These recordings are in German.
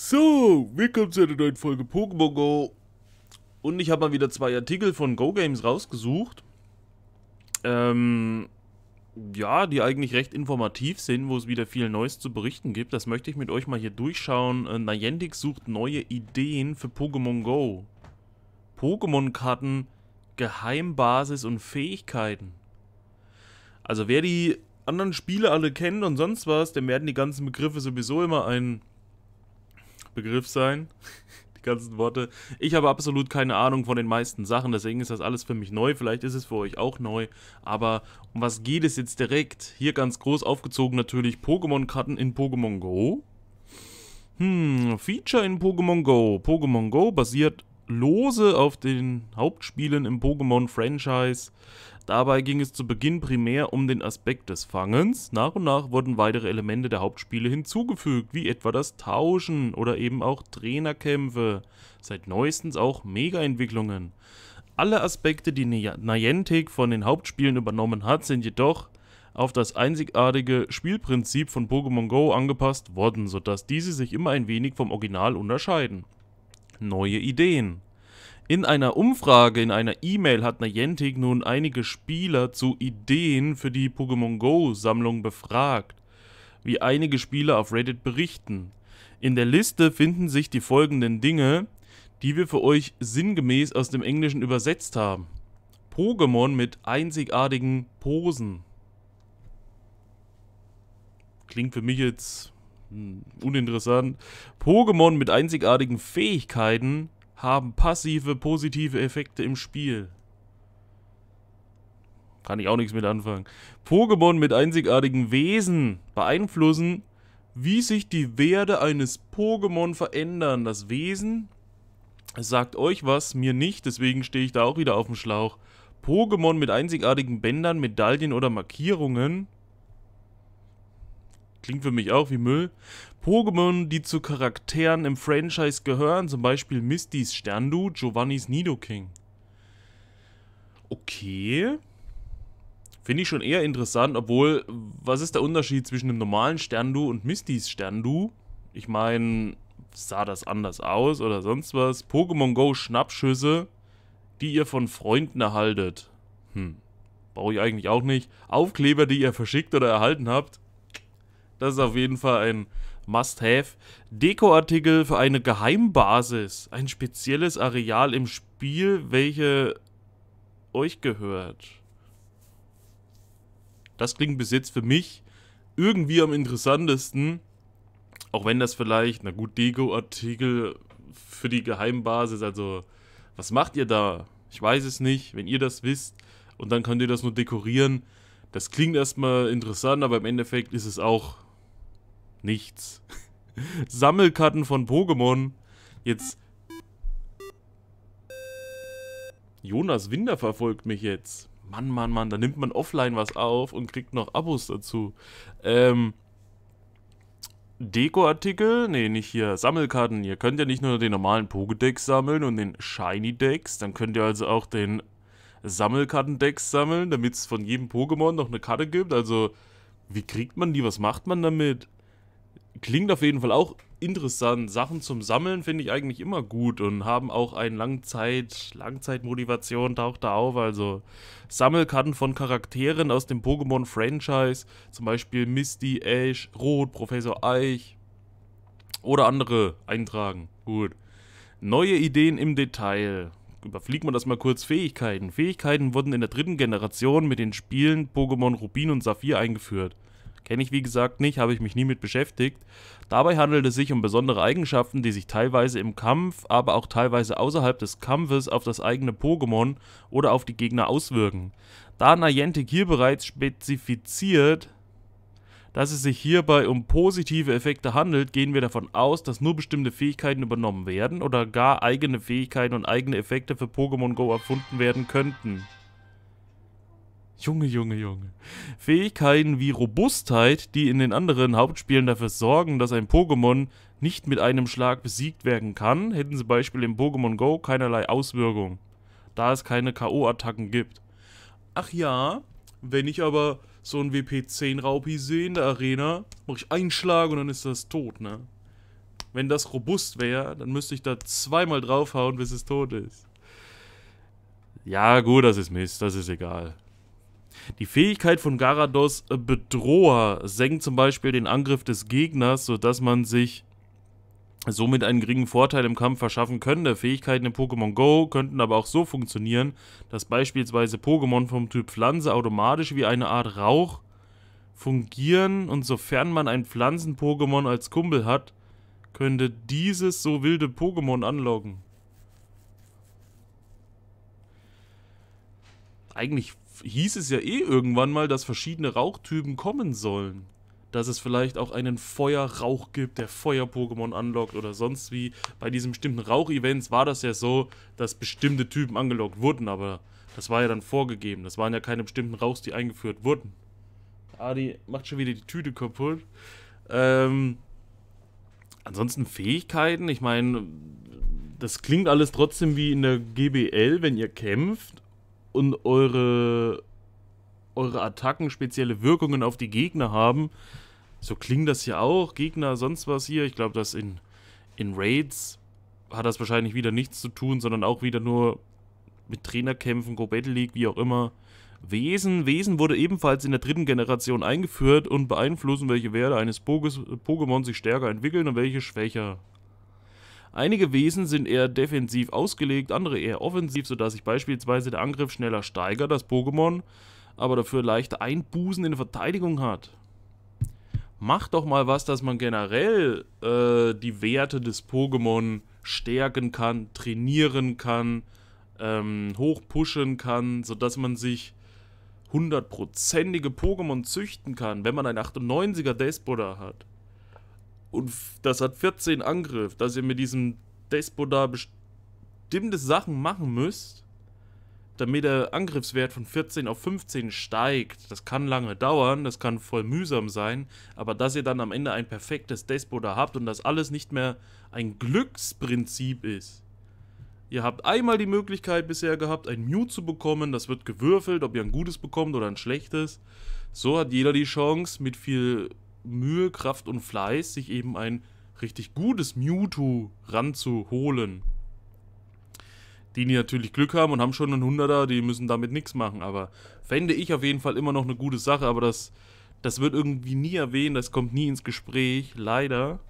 So, willkommen zu einer neuen Folge Pokémon Go. Und ich habe mal wieder zwei Artikel von Go Games rausgesucht. Ähm, ja, die eigentlich recht informativ sind, wo es wieder viel Neues zu berichten gibt. Das möchte ich mit euch mal hier durchschauen. Äh, Niantic sucht neue Ideen für Pokémon Go. Pokémon-Karten, Geheimbasis und Fähigkeiten. Also wer die anderen Spiele alle kennt und sonst was, dem werden die ganzen Begriffe sowieso immer ein Begriff sein. Die ganzen Worte. Ich habe absolut keine Ahnung von den meisten Sachen, deswegen ist das alles für mich neu. Vielleicht ist es für euch auch neu. Aber um was geht es jetzt direkt? Hier ganz groß aufgezogen natürlich Pokémon-Karten in Pokémon Go. Hm, Feature in Pokémon Go. Pokémon Go basiert lose auf den Hauptspielen im Pokémon-Franchise. Dabei ging es zu Beginn primär um den Aspekt des Fangens, nach und nach wurden weitere Elemente der Hauptspiele hinzugefügt, wie etwa das Tauschen oder eben auch Trainerkämpfe, seit neuestens auch Mega-Entwicklungen. Alle Aspekte, die Niantic von den Hauptspielen übernommen hat, sind jedoch auf das einzigartige Spielprinzip von Pokémon Go angepasst worden, sodass diese sich immer ein wenig vom Original unterscheiden. Neue Ideen in einer Umfrage, in einer E-Mail hat Niantic nun einige Spieler zu Ideen für die Pokémon Go-Sammlung befragt, wie einige Spieler auf Reddit berichten. In der Liste finden sich die folgenden Dinge, die wir für euch sinngemäß aus dem Englischen übersetzt haben. Pokémon mit einzigartigen Posen. Klingt für mich jetzt hm, uninteressant. Pokémon mit einzigartigen Fähigkeiten, haben passive, positive Effekte im Spiel. Kann ich auch nichts mit anfangen. Pokémon mit einzigartigen Wesen beeinflussen, wie sich die Werte eines Pokémon verändern. Das Wesen sagt euch was, mir nicht, deswegen stehe ich da auch wieder auf dem Schlauch. Pokémon mit einzigartigen Bändern, Medaillen oder Markierungen Klingt für mich auch wie Müll. Pokémon, die zu Charakteren im Franchise gehören, zum Beispiel Mistys Sterndu, Giovannis Nidoking. Okay. Finde ich schon eher interessant, obwohl, was ist der Unterschied zwischen dem normalen Sterndu und Mistys Sterndu? Ich meine, sah das anders aus oder sonst was? Pokémon Go Schnappschüsse, die ihr von Freunden erhaltet. Hm, brauche ich eigentlich auch nicht. Aufkleber, die ihr verschickt oder erhalten habt. Das ist auf jeden Fall ein Must-Have. Dekoartikel für eine Geheimbasis. Ein spezielles Areal im Spiel, welche euch gehört. Das klingt bis jetzt für mich irgendwie am interessantesten. Auch wenn das vielleicht, na gut, Deko-Artikel für die Geheimbasis, also was macht ihr da? Ich weiß es nicht, wenn ihr das wisst und dann könnt ihr das nur dekorieren. Das klingt erstmal interessant, aber im Endeffekt ist es auch Nichts. Sammelkarten von Pokémon. Jetzt... Jonas Winder verfolgt mich jetzt. Mann, Mann, Mann, da nimmt man offline was auf und kriegt noch Abos dazu. Ähm... Dekoartikel, nee, nicht hier, Sammelkarten. Ihr könnt ja nicht nur den normalen Pokédex sammeln und den Shiny Dex, dann könnt ihr also auch den Sammelkartendex sammeln, damit es von jedem Pokémon noch eine Karte gibt. Also, wie kriegt man die? Was macht man damit? Klingt auf jeden Fall auch interessant. Sachen zum Sammeln finde ich eigentlich immer gut und haben auch eine Langzeit, Langzeitmotivation taucht da auf. Also Sammelkarten von Charakteren aus dem Pokémon-Franchise, zum Beispiel Misty, Ash, Rot, Professor Eich oder andere eintragen. Gut. Neue Ideen im Detail. Überfliegt man das mal kurz. Fähigkeiten. Fähigkeiten wurden in der dritten Generation mit den Spielen Pokémon Rubin und Saphir eingeführt. Kenne ich wie gesagt nicht, habe ich mich nie mit beschäftigt. Dabei handelt es sich um besondere Eigenschaften, die sich teilweise im Kampf, aber auch teilweise außerhalb des Kampfes auf das eigene Pokémon oder auf die Gegner auswirken. Da Niantic hier bereits spezifiziert, dass es sich hierbei um positive Effekte handelt, gehen wir davon aus, dass nur bestimmte Fähigkeiten übernommen werden oder gar eigene Fähigkeiten und eigene Effekte für Pokémon Go erfunden werden könnten. Junge, Junge, Junge. Fähigkeiten wie Robustheit, die in den anderen Hauptspielen dafür sorgen, dass ein Pokémon nicht mit einem Schlag besiegt werden kann, hätten zum Beispiel im Pokémon Go keinerlei Auswirkung, da es keine K.O.-Attacken gibt. Ach ja, wenn ich aber so einen WP10-Raupi sehe in der Arena, mache ich einen Schlag und dann ist das tot, ne? Wenn das robust wäre, dann müsste ich da zweimal draufhauen, bis es tot ist. Ja, gut, das ist Mist, das ist egal. Die Fähigkeit von Garados äh, Bedroher senkt zum Beispiel den Angriff des Gegners, sodass man sich somit einen geringen Vorteil im Kampf verschaffen könnte. Fähigkeiten in Pokémon Go könnten aber auch so funktionieren, dass beispielsweise Pokémon vom Typ Pflanze automatisch wie eine Art Rauch fungieren und sofern man ein Pflanzen-Pokémon als Kumpel hat, könnte dieses so wilde Pokémon anlocken. Eigentlich hieß es ja eh irgendwann mal, dass verschiedene Rauchtypen kommen sollen. Dass es vielleicht auch einen Feuerrauch gibt, der Feuer-Pokémon anlockt oder sonst wie. Bei diesen bestimmten Rauchevents war das ja so, dass bestimmte Typen angelockt wurden, aber das war ja dann vorgegeben. Das waren ja keine bestimmten Rauchs, die eingeführt wurden. Adi macht schon wieder die Tüte kaputt. Ähm, ansonsten Fähigkeiten, ich meine, das klingt alles trotzdem wie in der GBL, wenn ihr kämpft, und eure, eure Attacken spezielle Wirkungen auf die Gegner haben. So klingt das hier auch. Gegner, sonst was hier. Ich glaube, das in, in Raids hat das wahrscheinlich wieder nichts zu tun, sondern auch wieder nur mit Trainerkämpfen, Go Battle League, wie auch immer. Wesen. Wesen wurde ebenfalls in der dritten Generation eingeführt und beeinflussen, welche Werte eines Pokémon sich stärker entwickeln und welche schwächer. Einige Wesen sind eher defensiv ausgelegt, andere eher offensiv, sodass sich beispielsweise der Angriff schneller steigert, das Pokémon aber dafür leichte Einbußen in der Verteidigung hat. Macht doch mal was, dass man generell äh, die Werte des Pokémon stärken kann, trainieren kann, ähm, hochpushen kann, sodass man sich hundertprozentige Pokémon züchten kann, wenn man ein 98er Despoda hat. Und das hat 14 Angriff, dass ihr mit diesem Despo da bestimmte Sachen machen müsst, damit der Angriffswert von 14 auf 15 steigt. Das kann lange dauern, das kann voll mühsam sein, aber dass ihr dann am Ende ein perfektes Despo da habt und das alles nicht mehr ein Glücksprinzip ist. Ihr habt einmal die Möglichkeit bisher gehabt, ein Mew zu bekommen. Das wird gewürfelt, ob ihr ein gutes bekommt oder ein schlechtes. So hat jeder die Chance, mit viel Mühe, Kraft und Fleiß, sich eben ein richtig gutes Mewtwo ranzuholen. Die, die natürlich Glück haben und haben schon einen Hunderter, die müssen damit nichts machen. Aber fände ich auf jeden Fall immer noch eine gute Sache. Aber das, das wird irgendwie nie erwähnt, das kommt nie ins Gespräch, leider.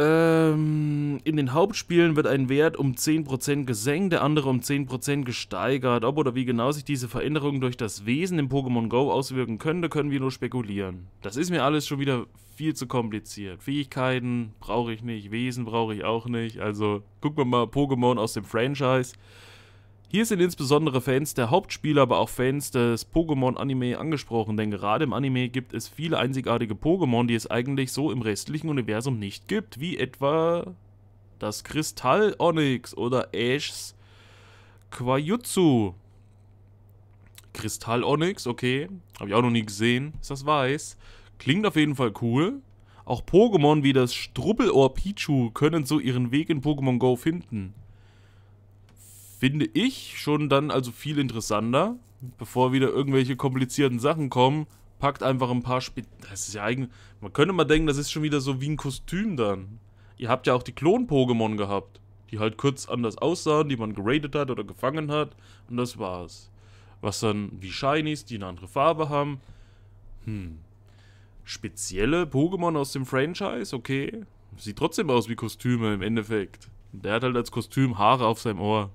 Ähm, in den Hauptspielen wird ein Wert um 10% gesenkt, der andere um 10% gesteigert. Ob oder wie genau sich diese Veränderung durch das Wesen im Pokémon Go auswirken könnte, können wir nur spekulieren. Das ist mir alles schon wieder viel zu kompliziert. Fähigkeiten brauche ich nicht, Wesen brauche ich auch nicht. Also gucken wir mal Pokémon aus dem Franchise. Hier sind insbesondere Fans der Hauptspiele, aber auch Fans des Pokémon-Anime angesprochen, denn gerade im Anime gibt es viele einzigartige Pokémon, die es eigentlich so im restlichen Universum nicht gibt, wie etwa das Kristall Onyx oder Ashs Quajutsu. Kristall Onyx, okay, habe ich auch noch nie gesehen, ist das weiß. Klingt auf jeden Fall cool. Auch Pokémon wie das Struppelohr Pichu können so ihren Weg in Pokémon Go finden finde ich schon dann also viel interessanter. Bevor wieder irgendwelche komplizierten Sachen kommen, packt einfach ein paar Spe Das ist ja eigentlich. Man könnte mal denken, das ist schon wieder so wie ein Kostüm dann. Ihr habt ja auch die Klon-Pokémon gehabt, die halt kurz anders aussahen, die man geradet hat oder gefangen hat. Und das war's. Was dann wie Shinies, die eine andere Farbe haben. Hm. Spezielle Pokémon aus dem Franchise, okay. Sieht trotzdem aus wie Kostüme im Endeffekt. Der hat halt als Kostüm Haare auf seinem Ohr.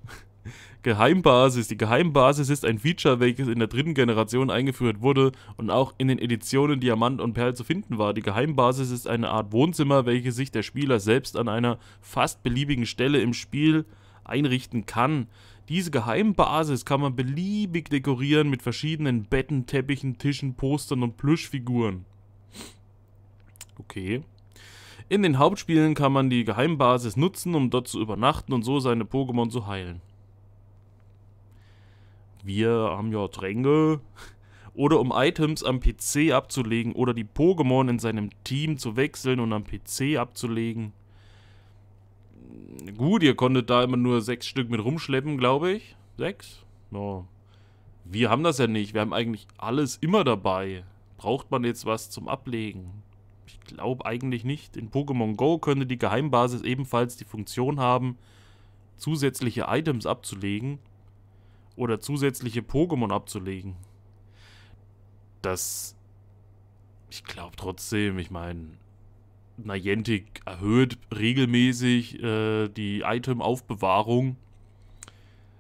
Geheimbasis. Die Geheimbasis ist ein Feature, welches in der dritten Generation eingeführt wurde und auch in den Editionen Diamant und Perl zu finden war. Die Geheimbasis ist eine Art Wohnzimmer, welches sich der Spieler selbst an einer fast beliebigen Stelle im Spiel einrichten kann. Diese Geheimbasis kann man beliebig dekorieren mit verschiedenen Betten, Teppichen, Tischen, Postern und Plüschfiguren. Okay. In den Hauptspielen kann man die Geheimbasis nutzen, um dort zu übernachten und so seine Pokémon zu heilen wir haben ja Tränke. Oder um Items am PC abzulegen oder die Pokémon in seinem Team zu wechseln und am PC abzulegen. Gut, ihr konntet da immer nur sechs Stück mit rumschleppen, glaube ich. Sechs? Ja. Wir haben das ja nicht. Wir haben eigentlich alles immer dabei. Braucht man jetzt was zum Ablegen? Ich glaube eigentlich nicht. In Pokémon Go könnte die Geheimbasis ebenfalls die Funktion haben, zusätzliche Items abzulegen oder zusätzliche Pokémon abzulegen. Das... Ich glaube trotzdem, ich meine, Niantic erhöht regelmäßig äh, die Item-Aufbewahrung.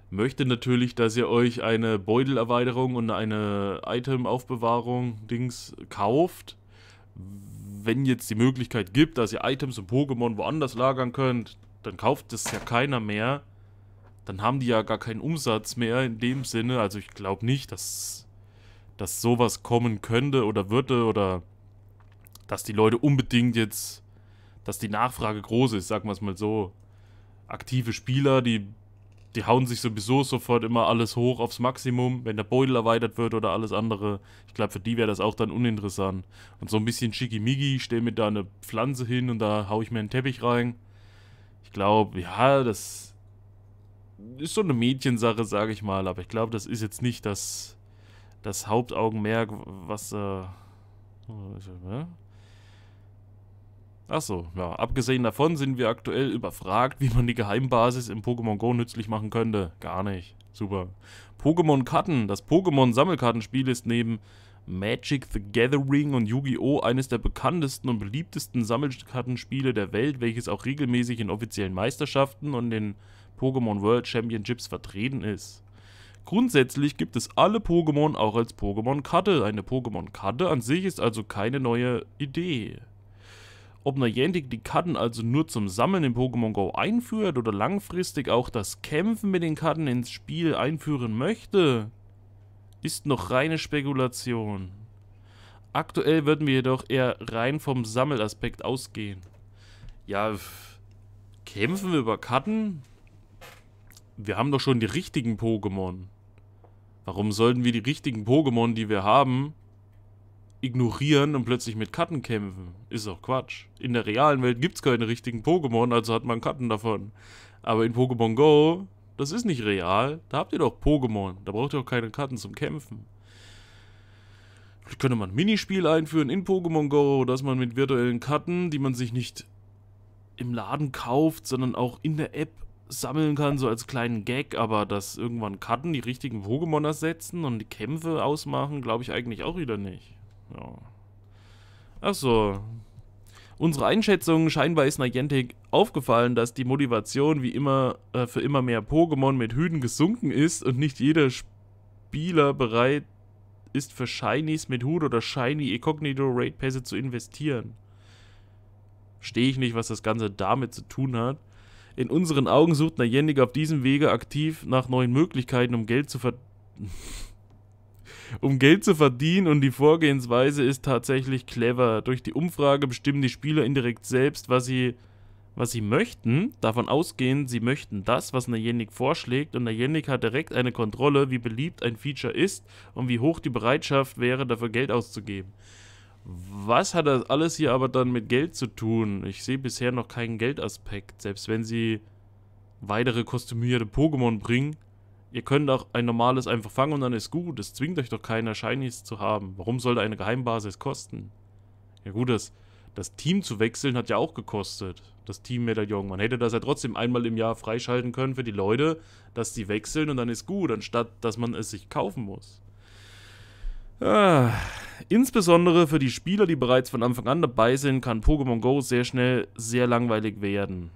Möchte natürlich, dass ihr euch eine Beutelerweiterung und eine Item-Aufbewahrung Dings kauft. Wenn jetzt die Möglichkeit gibt, dass ihr Items und Pokémon woanders lagern könnt, dann kauft es ja keiner mehr dann haben die ja gar keinen Umsatz mehr in dem Sinne. Also ich glaube nicht, dass, dass sowas kommen könnte oder würde oder dass die Leute unbedingt jetzt, dass die Nachfrage groß ist, sagen wir es mal so. Aktive Spieler, die, die hauen sich sowieso sofort immer alles hoch aufs Maximum, wenn der Beutel erweitert wird oder alles andere. Ich glaube, für die wäre das auch dann uninteressant. Und so ein bisschen schickimicki, ich stelle mir da eine Pflanze hin und da haue ich mir einen Teppich rein. Ich glaube, ja, das ist so eine Mädchensache, sage ich mal. Aber ich glaube, das ist jetzt nicht das, das Hauptaugenmerk, was... Äh, äh, äh? Achso, ja. Abgesehen davon sind wir aktuell überfragt, wie man die Geheimbasis im Pokémon Go nützlich machen könnte. Gar nicht. Super. Pokémon-Karten. Das Pokémon-Sammelkartenspiel ist neben Magic the Gathering und Yu-Gi-Oh! eines der bekanntesten und beliebtesten Sammelkartenspiele der Welt, welches auch regelmäßig in offiziellen Meisterschaften und den Pokémon World Championships vertreten ist. Grundsätzlich gibt es alle Pokémon auch als Pokémon-Karte. Eine Pokémon-Karte an sich ist also keine neue Idee. Ob Niantic die Karten also nur zum Sammeln in Pokémon Go einführt oder langfristig auch das Kämpfen mit den Karten ins Spiel einführen möchte, ist noch reine Spekulation. Aktuell würden wir jedoch eher rein vom Sammelaspekt ausgehen. Ja, kämpfen wir über Karten? wir haben doch schon die richtigen Pokémon. Warum sollten wir die richtigen Pokémon, die wir haben, ignorieren und plötzlich mit Katten kämpfen? Ist doch Quatsch. In der realen Welt gibt es keine richtigen Pokémon, also hat man Katten davon. Aber in Pokémon Go, das ist nicht real. Da habt ihr doch Pokémon. Da braucht ihr auch keine Katten zum Kämpfen. Vielleicht könnte man ein Minispiel einführen in Pokémon Go, dass man mit virtuellen Katten, die man sich nicht im Laden kauft, sondern auch in der App sammeln kann, so als kleinen Gag, aber dass irgendwann Karten die richtigen Pokémon ersetzen und die Kämpfe ausmachen, glaube ich eigentlich auch wieder nicht. Ja. Achso. Unsere Einschätzung, scheinbar ist Niantic aufgefallen, dass die Motivation wie immer äh, für immer mehr Pokémon mit Hüden gesunken ist und nicht jeder Spieler bereit ist für Shinies mit Hut oder Shiny Incognito Raid Pässe zu investieren. Stehe ich nicht, was das Ganze damit zu tun hat. In unseren Augen sucht Najendik auf diesem Wege aktiv nach neuen Möglichkeiten, um Geld zu ver um Geld zu verdienen und die Vorgehensweise ist tatsächlich clever. Durch die Umfrage bestimmen die Spieler indirekt selbst, was sie, was sie möchten. Davon ausgehend, sie möchten das, was Najennik vorschlägt und Najennik hat direkt eine Kontrolle, wie beliebt ein Feature ist und wie hoch die Bereitschaft wäre, dafür Geld auszugeben. Was hat das alles hier aber dann mit Geld zu tun? Ich sehe bisher noch keinen Geldaspekt, selbst wenn sie weitere kostümierte Pokémon bringen. Ihr könnt auch ein normales einfach fangen und dann ist gut. Es zwingt euch doch keiner, Shinies zu haben. Warum sollte eine Geheimbasis kosten? Ja gut, das, das Team zu wechseln hat ja auch gekostet. Das Team-Medaillon. Man hätte das ja trotzdem einmal im Jahr freischalten können für die Leute, dass sie wechseln und dann ist gut, anstatt dass man es sich kaufen muss. Ah, insbesondere für die Spieler, die bereits von Anfang an dabei sind, kann Pokémon Go sehr schnell sehr langweilig werden.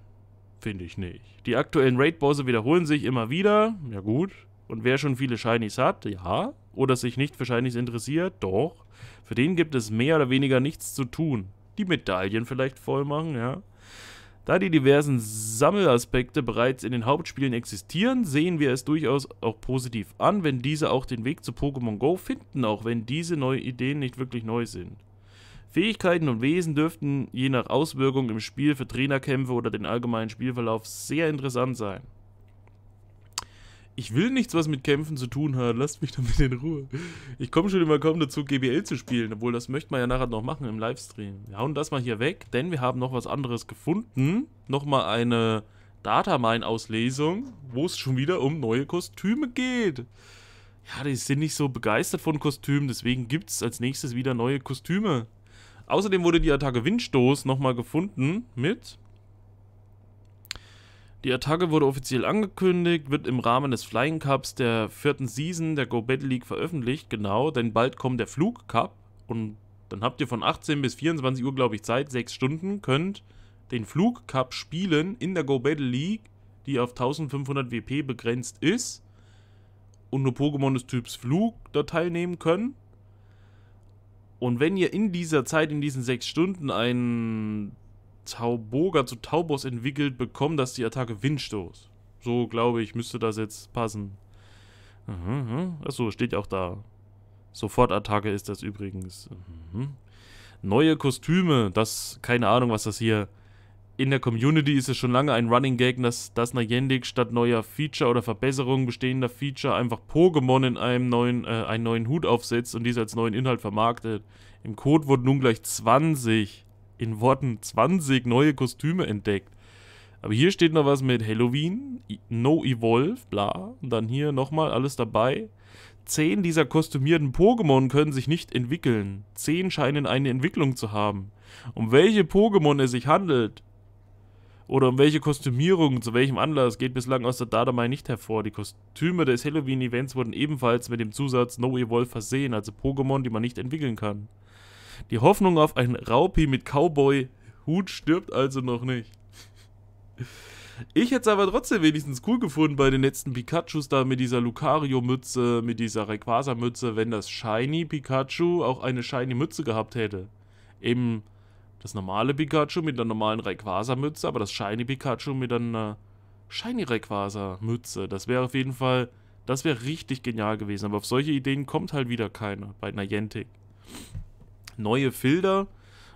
Finde ich nicht. Die aktuellen Raid-Bosse wiederholen sich immer wieder. Ja gut. Und wer schon viele Shinies hat, ja. Oder sich nicht für Shinies interessiert, doch. Für den gibt es mehr oder weniger nichts zu tun. Die Medaillen vielleicht voll machen, ja. Da die diversen Sammelaspekte bereits in den Hauptspielen existieren, sehen wir es durchaus auch positiv an, wenn diese auch den Weg zu Pokémon Go finden, auch wenn diese neuen Ideen nicht wirklich neu sind. Fähigkeiten und Wesen dürften je nach Auswirkungen im Spiel für Trainerkämpfe oder den allgemeinen Spielverlauf sehr interessant sein. Ich will nichts, was mit Kämpfen zu tun hat. Lasst mich damit in Ruhe. Ich komme schon immer kaum dazu, GBL zu spielen. Obwohl, das möchte man ja nachher noch machen im Livestream. Wir hauen das mal hier weg, denn wir haben noch was anderes gefunden. Nochmal eine Datamine-Auslesung, wo es schon wieder um neue Kostüme geht. Ja, die sind nicht so begeistert von Kostümen, deswegen gibt es als nächstes wieder neue Kostüme. Außerdem wurde die Attacke Windstoß nochmal gefunden mit die Attacke wurde offiziell angekündigt, wird im Rahmen des Flying Cups der vierten Season der Go Battle League veröffentlicht, genau, denn bald kommt der Flug Cup und dann habt ihr von 18 bis 24 Uhr, glaube ich, Zeit, 6 Stunden, könnt den Flug Cup spielen in der Go Battle League, die auf 1500 WP begrenzt ist und nur Pokémon des Typs Flug da teilnehmen können. Und wenn ihr in dieser Zeit, in diesen sechs Stunden, einen Tauboga zu Taubos entwickelt bekommt das die Attacke Windstoß. So, glaube ich, müsste das jetzt passen. Mhm, mhm. Achso, steht auch da. Sofortattacke ist das übrigens. Mhm. Neue Kostüme, das, keine Ahnung, was das hier... In der Community ist es schon lange ein Running Gag, dass, dass Niantic statt neuer Feature oder Verbesserung bestehender Feature einfach Pokémon in einem neuen, äh, einen neuen Hut aufsetzt und dies als neuen Inhalt vermarktet. Im Code wurden nun gleich 20 in Worten 20 neue Kostüme entdeckt. Aber hier steht noch was mit Halloween, No Evolve, bla. Und dann hier nochmal alles dabei. Zehn dieser kostümierten Pokémon können sich nicht entwickeln. Zehn scheinen eine Entwicklung zu haben. Um welche Pokémon es sich handelt oder um welche Kostümierung zu welchem Anlass geht bislang aus der Datamai nicht hervor. Die Kostüme des Halloween-Events wurden ebenfalls mit dem Zusatz No Evolve versehen, also Pokémon, die man nicht entwickeln kann. Die Hoffnung auf einen Raupi mit Cowboy-Hut stirbt also noch nicht. Ich hätte es aber trotzdem wenigstens cool gefunden bei den letzten Pikachus da mit dieser Lucario-Mütze, mit dieser Rayquaza-Mütze, wenn das Shiny Pikachu auch eine Shiny Mütze gehabt hätte. Eben das normale Pikachu mit einer normalen Rayquaza-Mütze, aber das Shiny Pikachu mit einer Shiny Rayquaza-Mütze. Das wäre auf jeden Fall, das wäre richtig genial gewesen. Aber auf solche Ideen kommt halt wieder keiner bei Niantic neue Filter.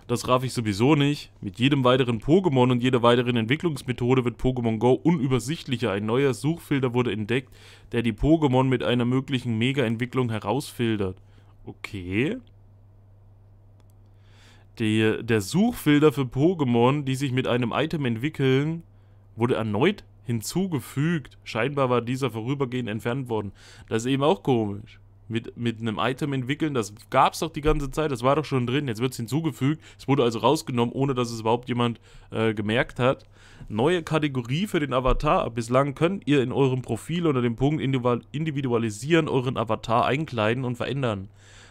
Das raff ich sowieso nicht. Mit jedem weiteren Pokémon und jeder weiteren Entwicklungsmethode wird Pokémon Go unübersichtlicher. Ein neuer Suchfilter wurde entdeckt, der die Pokémon mit einer möglichen Mega-Entwicklung herausfiltert. Okay. Die, der Suchfilter für Pokémon, die sich mit einem Item entwickeln, wurde erneut hinzugefügt. Scheinbar war dieser vorübergehend entfernt worden. Das ist eben auch komisch mit, mit einem Item entwickeln. Das gab es doch die ganze Zeit, das war doch schon drin. Jetzt wird es hinzugefügt. Es wurde also rausgenommen, ohne dass es überhaupt jemand äh, gemerkt hat. Neue Kategorie für den Avatar. Bislang könnt ihr in eurem Profil unter dem Punkt Individualisieren euren Avatar einkleiden und verändern.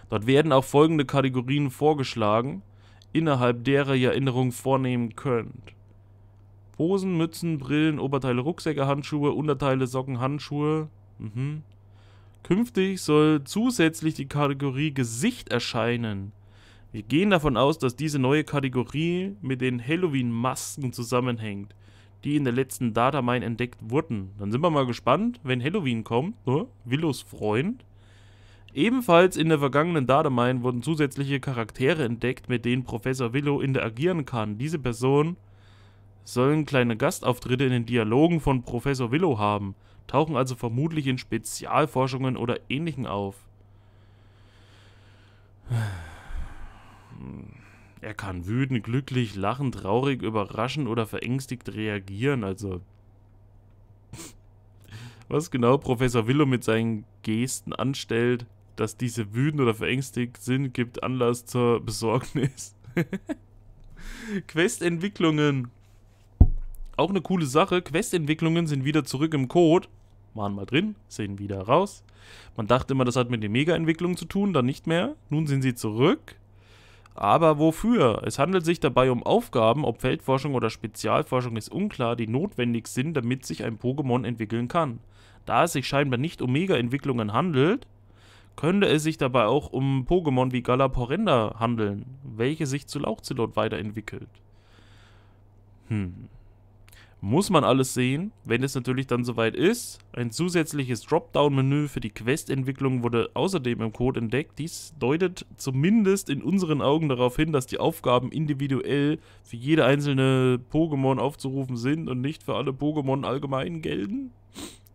Dort werden auch folgende Kategorien vorgeschlagen, innerhalb derer ihr Erinnerungen vornehmen könnt. Hosen, Mützen, Brillen, Oberteile, Rucksäcke, Handschuhe, Unterteile, Socken, Handschuhe. Mhm. Künftig soll zusätzlich die Kategorie Gesicht erscheinen. Wir gehen davon aus, dass diese neue Kategorie mit den Halloween-Masken zusammenhängt, die in der letzten Datamine entdeckt wurden. Dann sind wir mal gespannt, wenn Halloween kommt, ne? Willows Freund. Ebenfalls in der vergangenen Datamine wurden zusätzliche Charaktere entdeckt, mit denen Professor Willow interagieren kann. Diese Personen sollen kleine Gastauftritte in den Dialogen von Professor Willow haben tauchen also vermutlich in Spezialforschungen oder ähnlichen auf. Hm. Er kann wütend, glücklich, lachend, traurig, überraschend oder verängstigt reagieren, also. Was genau Professor Willow mit seinen Gesten anstellt, dass diese wütend oder verängstigt sind, gibt Anlass zur Besorgnis. Questentwicklungen. Auch eine coole Sache. Questentwicklungen sind wieder zurück im Code waren mal drin, sehen wieder raus. Man dachte immer, das hat mit den Mega-Entwicklungen zu tun, dann nicht mehr. Nun sind sie zurück. Aber wofür? Es handelt sich dabei um Aufgaben, ob Feldforschung oder Spezialforschung ist unklar, die notwendig sind, damit sich ein Pokémon entwickeln kann. Da es sich scheinbar nicht um Mega-Entwicklungen handelt, könnte es sich dabei auch um Pokémon wie Galaporenda handeln, welche sich zu Lauchzelot weiterentwickelt. Hm. Muss man alles sehen. Wenn es natürlich dann soweit ist. Ein zusätzliches Dropdown-Menü für die Quest-Entwicklung wurde außerdem im Code entdeckt. Dies deutet zumindest in unseren Augen darauf hin, dass die Aufgaben individuell für jede einzelne Pokémon aufzurufen sind und nicht für alle Pokémon allgemein gelten.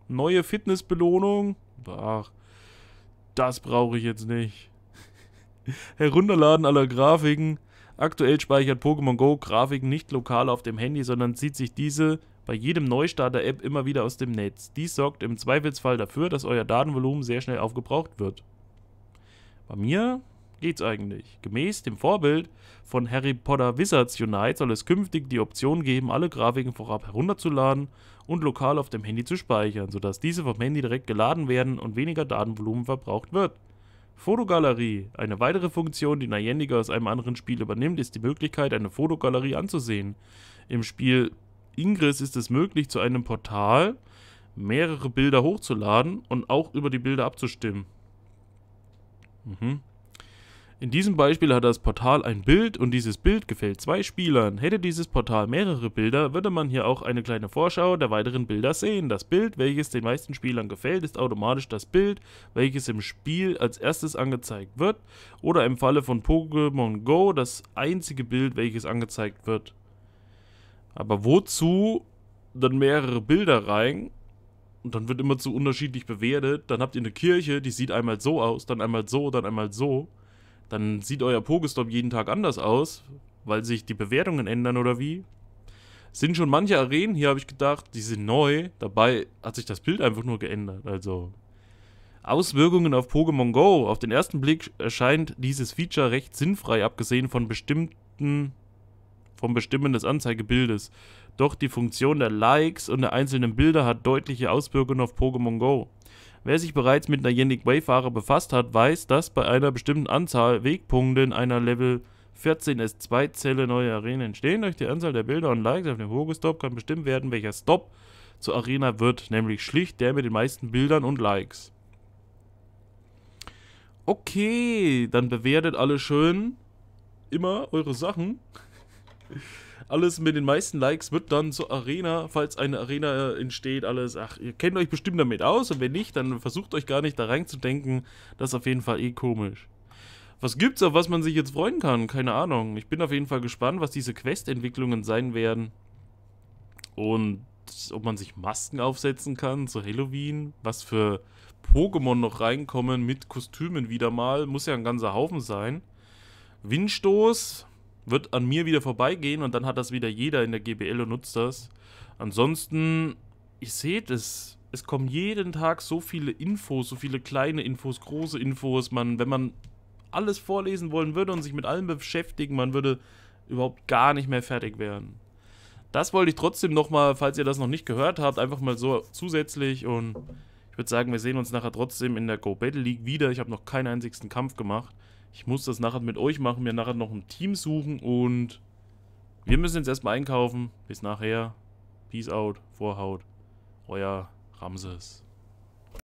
Neue Fitnessbelohnung. Ach, das brauche ich jetzt nicht. Herunterladen aller Grafiken. Aktuell speichert Pokémon Go Grafiken nicht lokal auf dem Handy, sondern zieht sich diese bei jedem Neustart der App immer wieder aus dem Netz. Dies sorgt im Zweifelsfall dafür, dass euer Datenvolumen sehr schnell aufgebraucht wird. Bei mir geht's eigentlich. Gemäß dem Vorbild von Harry Potter Wizards Unite soll es künftig die Option geben, alle Grafiken vorab herunterzuladen und lokal auf dem Handy zu speichern, sodass diese vom Handy direkt geladen werden und weniger Datenvolumen verbraucht wird. Fotogalerie. Eine weitere Funktion, die Niantica aus einem anderen Spiel übernimmt, ist die Möglichkeit, eine Fotogalerie anzusehen. Im Spiel Ingress ist es möglich, zu einem Portal mehrere Bilder hochzuladen und auch über die Bilder abzustimmen. Mhm. In diesem Beispiel hat das Portal ein Bild und dieses Bild gefällt zwei Spielern. Hätte dieses Portal mehrere Bilder, würde man hier auch eine kleine Vorschau der weiteren Bilder sehen. Das Bild, welches den meisten Spielern gefällt, ist automatisch das Bild, welches im Spiel als erstes angezeigt wird oder im Falle von Pokémon Go das einzige Bild, welches angezeigt wird. Aber wozu dann mehrere Bilder rein? Und dann wird immer zu unterschiedlich bewertet. Dann habt ihr eine Kirche, die sieht einmal so aus, dann einmal so, dann einmal so. Dann sieht euer Pokestop jeden Tag anders aus, weil sich die Bewertungen ändern oder wie. Sind schon manche Arenen, hier habe ich gedacht, die sind neu. Dabei hat sich das Bild einfach nur geändert. Also Auswirkungen auf Pokémon Go. Auf den ersten Blick erscheint dieses Feature recht sinnfrei, abgesehen von bestimmten vom Bestimmen des Anzeigebildes. Doch die Funktion der Likes und der einzelnen Bilder hat deutliche Auswirkungen auf Pokémon Go. Wer sich bereits mit einer Yannick Wayfarer befasst hat, weiß, dass bei einer bestimmten Anzahl Wegpunkten einer Level 14 S2 Zelle neue Arenen entstehen. Durch die Anzahl der Bilder und Likes auf dem Hogestop kann bestimmt werden, welcher Stop zur Arena wird, nämlich schlicht der mit den meisten Bildern und Likes. Okay, dann bewertet alle schön immer eure Sachen. Alles mit den meisten Likes wird dann zur Arena, falls eine Arena äh, entsteht, alles. Ach, ihr kennt euch bestimmt damit aus und wenn nicht, dann versucht euch gar nicht da reinzudenken. Das ist auf jeden Fall eh komisch. Was gibt's, auf was man sich jetzt freuen kann? Keine Ahnung. Ich bin auf jeden Fall gespannt, was diese Quest-Entwicklungen sein werden. Und ob man sich Masken aufsetzen kann zu Halloween. Was für Pokémon noch reinkommen mit Kostümen wieder mal. Muss ja ein ganzer Haufen sein. Windstoß, wird an mir wieder vorbeigehen und dann hat das wieder jeder in der GBL und nutzt das. Ansonsten, ihr seht es, es kommen jeden Tag so viele Infos, so viele kleine Infos, große Infos. Man, wenn man alles vorlesen wollen würde und sich mit allem beschäftigen, man würde überhaupt gar nicht mehr fertig werden. Das wollte ich trotzdem nochmal, falls ihr das noch nicht gehört habt, einfach mal so zusätzlich und ich würde sagen, wir sehen uns nachher trotzdem in der Go Battle League wieder. Ich habe noch keinen einzigen Kampf gemacht. Ich muss das nachher mit euch machen, mir nachher noch ein Team suchen und wir müssen jetzt erstmal einkaufen. Bis nachher. Peace out. Vorhaut. Euer Ramses.